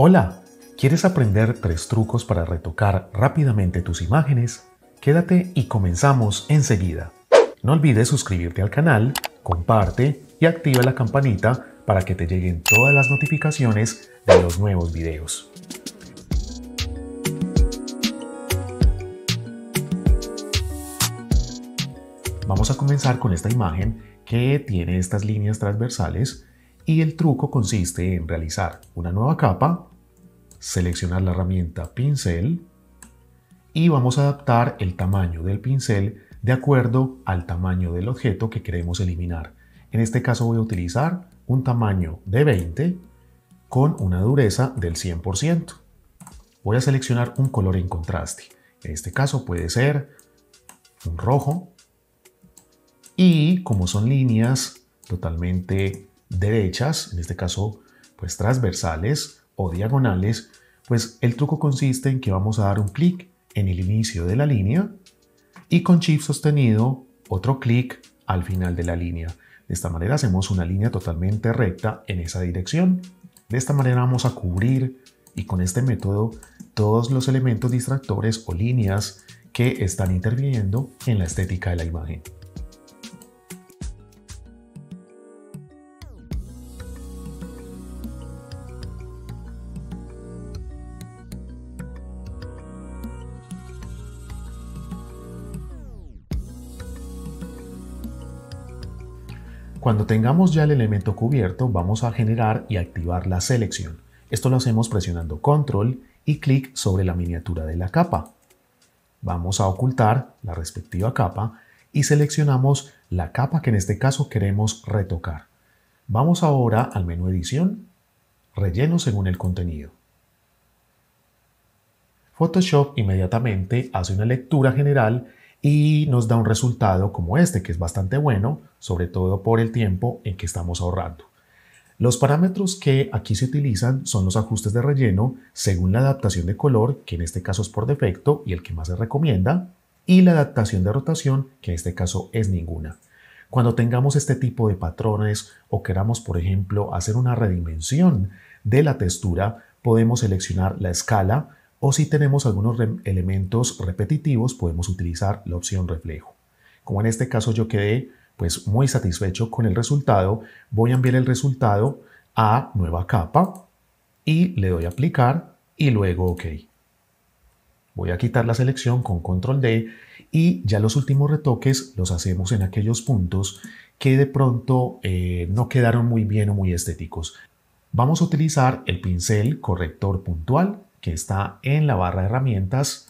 Hola, ¿quieres aprender tres trucos para retocar rápidamente tus imágenes? Quédate y comenzamos enseguida. No olvides suscribirte al canal, comparte y activa la campanita para que te lleguen todas las notificaciones de los nuevos videos. Vamos a comenzar con esta imagen que tiene estas líneas transversales y el truco consiste en realizar una nueva capa, seleccionar la herramienta pincel y vamos a adaptar el tamaño del pincel de acuerdo al tamaño del objeto que queremos eliminar. En este caso voy a utilizar un tamaño de 20 con una dureza del 100%. Voy a seleccionar un color en contraste. En este caso puede ser un rojo. Y como son líneas totalmente derechas, en este caso pues transversales o diagonales, pues el truco consiste en que vamos a dar un clic en el inicio de la línea y con shift sostenido otro clic al final de la línea. De esta manera hacemos una línea totalmente recta en esa dirección. De esta manera vamos a cubrir y con este método todos los elementos distractores o líneas que están interviniendo en la estética de la imagen. Cuando tengamos ya el elemento cubierto, vamos a generar y activar la selección. Esto lo hacemos presionando Control y clic sobre la miniatura de la capa. Vamos a ocultar la respectiva capa y seleccionamos la capa que en este caso queremos retocar. Vamos ahora al menú Edición, Relleno según el contenido. Photoshop inmediatamente hace una lectura general y nos da un resultado como este, que es bastante bueno, sobre todo por el tiempo en que estamos ahorrando. Los parámetros que aquí se utilizan son los ajustes de relleno según la adaptación de color, que en este caso es por defecto y el que más se recomienda, y la adaptación de rotación, que en este caso es ninguna. Cuando tengamos este tipo de patrones o queramos, por ejemplo, hacer una redimensión de la textura, podemos seleccionar la escala o si tenemos algunos elementos repetitivos podemos utilizar la opción reflejo. Como en este caso yo quedé pues muy satisfecho con el resultado, voy a enviar el resultado a nueva capa y le doy a aplicar y luego ok. Voy a quitar la selección con control D y ya los últimos retoques los hacemos en aquellos puntos que de pronto eh, no quedaron muy bien o muy estéticos. Vamos a utilizar el pincel corrector puntual que está en la barra de herramientas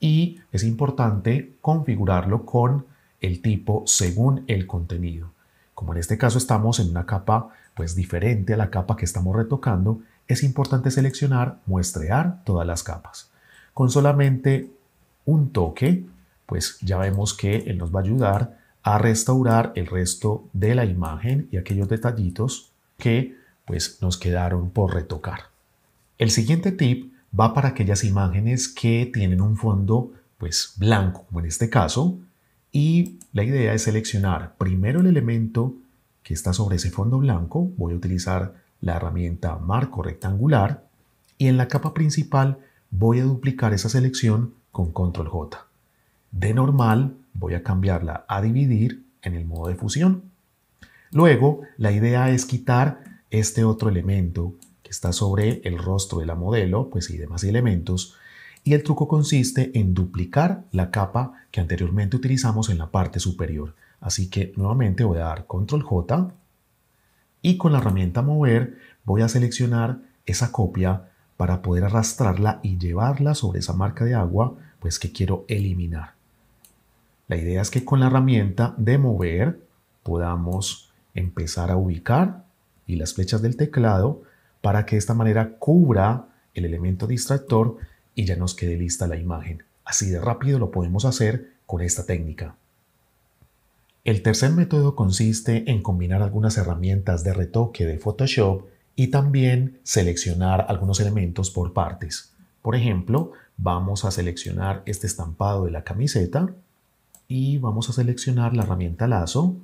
y es importante configurarlo con el tipo según el contenido. Como en este caso estamos en una capa pues diferente a la capa que estamos retocando, es importante seleccionar muestrear todas las capas. Con solamente un toque, pues ya vemos que él nos va a ayudar a restaurar el resto de la imagen y aquellos detallitos que pues nos quedaron por retocar. El siguiente tip va para aquellas imágenes que tienen un fondo pues blanco, como en este caso, y la idea es seleccionar primero el elemento que está sobre ese fondo blanco, voy a utilizar la herramienta marco rectangular y en la capa principal voy a duplicar esa selección con control J. De normal voy a cambiarla a dividir en el modo de fusión. Luego la idea es quitar este otro elemento está sobre el rostro de la modelo pues, y demás elementos. Y el truco consiste en duplicar la capa que anteriormente utilizamos en la parte superior. Así que nuevamente voy a dar control J y con la herramienta mover voy a seleccionar esa copia para poder arrastrarla y llevarla sobre esa marca de agua pues que quiero eliminar. La idea es que con la herramienta de mover podamos empezar a ubicar y las flechas del teclado para que de esta manera cubra el elemento distractor y ya nos quede lista la imagen. Así de rápido lo podemos hacer con esta técnica. El tercer método consiste en combinar algunas herramientas de retoque de Photoshop y también seleccionar algunos elementos por partes. Por ejemplo, vamos a seleccionar este estampado de la camiseta y vamos a seleccionar la herramienta lazo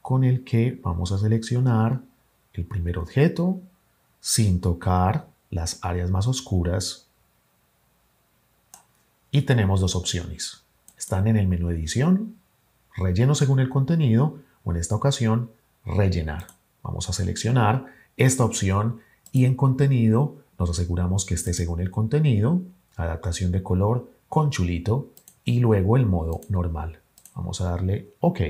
con el que vamos a seleccionar el primer objeto, sin tocar las áreas más oscuras. Y tenemos dos opciones. Están en el menú edición, relleno según el contenido o en esta ocasión rellenar. Vamos a seleccionar esta opción y en contenido nos aseguramos que esté según el contenido, adaptación de color con chulito y luego el modo normal. Vamos a darle OK.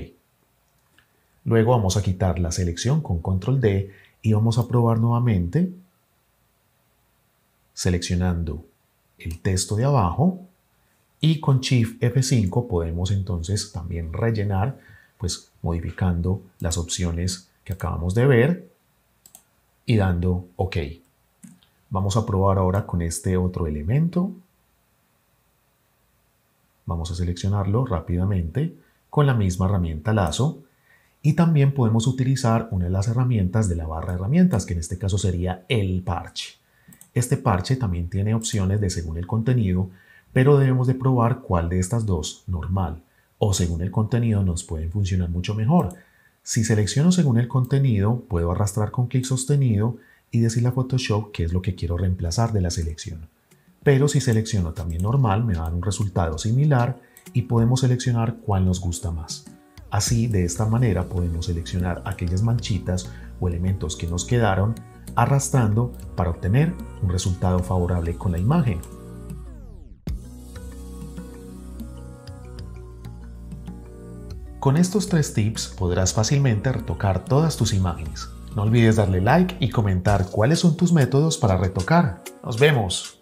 Luego vamos a quitar la selección con control D y vamos a probar nuevamente seleccionando el texto de abajo y con Shift F5 podemos entonces también rellenar pues modificando las opciones que acabamos de ver y dando OK. Vamos a probar ahora con este otro elemento. Vamos a seleccionarlo rápidamente con la misma herramienta lazo y también podemos utilizar una de las herramientas de la barra de herramientas, que en este caso sería el parche. Este parche también tiene opciones de según el contenido, pero debemos de probar cuál de estas dos, normal o según el contenido, nos pueden funcionar mucho mejor. Si selecciono según el contenido, puedo arrastrar con clic sostenido y decirle a Photoshop qué es lo que quiero reemplazar de la selección. Pero si selecciono también normal, me va a dar un resultado similar y podemos seleccionar cuál nos gusta más. Así, de esta manera podemos seleccionar aquellas manchitas o elementos que nos quedaron arrastrando para obtener un resultado favorable con la imagen. Con estos tres tips podrás fácilmente retocar todas tus imágenes. No olvides darle like y comentar cuáles son tus métodos para retocar. ¡Nos vemos!